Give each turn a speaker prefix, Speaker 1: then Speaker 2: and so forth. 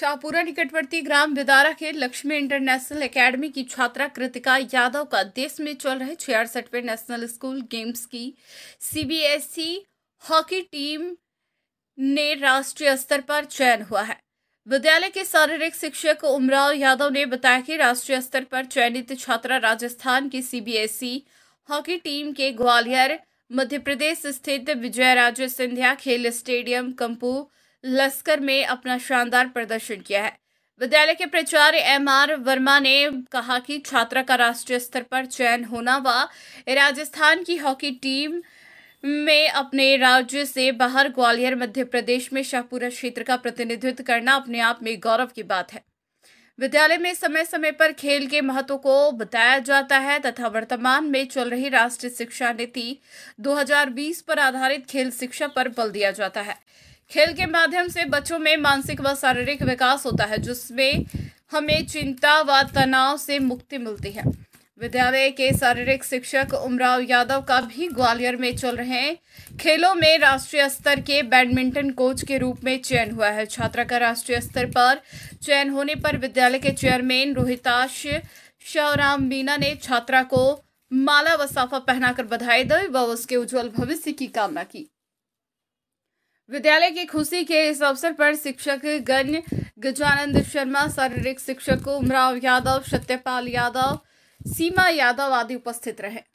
Speaker 1: शाहपुरा निकटवर्ती ग्राम बिदारा के Lakshmi international academy की छात्रा कृतिका यादव का देश में चल रहे छियासठवें नेशनल स्कूल गेम्स की सीबीएसई हॉकी टीम ने राष्ट्रीय स्तर पर चयन हुआ है विद्यालय के शारीरिक शिक्षक उमराव यादव ने बताया कि राष्ट्रीय स्तर पर चयनित छात्रा राजस्थान की सीबीएसई हॉकी टीम के ग्वालियर मध्य प्रदेश स्थित विजय राजे सिंधिया खेल स्टेडियम कंपू लश्कर में अपना शानदार प्रदर्शन किया है विद्यालय के प्रचार एम आर वर्मा ने कहा कि छात्रा का राष्ट्रीय स्तर पर चयन होना व राजस्थान की हॉकी टीम में अपने राज्य से बाहर ग्वालियर मध्य प्रदेश में शाहपुरा क्षेत्र का प्रतिनिधित्व करना अपने आप में गौरव की बात है विद्यालय में समय समय पर खेल के महत्व को बताया जाता है तथा वर्तमान में चल रही राष्ट्रीय शिक्षा नीति 2020 पर आधारित खेल शिक्षा पर बल दिया जाता है खेल के माध्यम से बच्चों में मानसिक व शारीरिक विकास होता है जिसमें हमें चिंता व तनाव से मुक्ति मिलती है विद्यालय के शारीरिक शिक्षक उमराव यादव का भी ग्वालियर में चल रहे खेलों में राष्ट्रीय स्तर के बैडमिंटन कोच के रूप में चयन हुआ है छात्रा का राष्ट्रीय स्तर पर चयन होने पर विद्यालय के चेयरमैन रोहिताश शवराम मीना ने छात्रा को माला व साफा पहनाकर बधाई दी व उसके उज्जवल भविष्य की कामना की विद्यालय की खुशी के इस अवसर पर शिक्षक गण गजानंद शर्मा शारीरिक शिक्षक उमराव यादव सत्यपाल यादव सीमा यादव आदि उपस्थित रहे